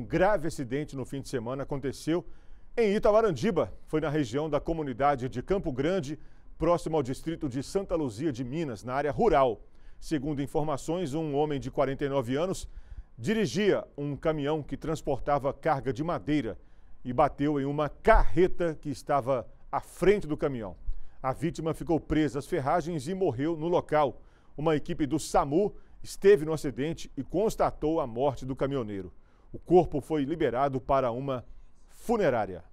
Um grave acidente no fim de semana aconteceu em Itabarandiba. Foi na região da comunidade de Campo Grande, próximo ao distrito de Santa Luzia de Minas, na área rural. Segundo informações, um homem de 49 anos dirigia um caminhão que transportava carga de madeira e bateu em uma carreta que estava à frente do caminhão. A vítima ficou presa às ferragens e morreu no local. Uma equipe do SAMU esteve no acidente e constatou a morte do caminhoneiro. O corpo foi liberado para uma funerária.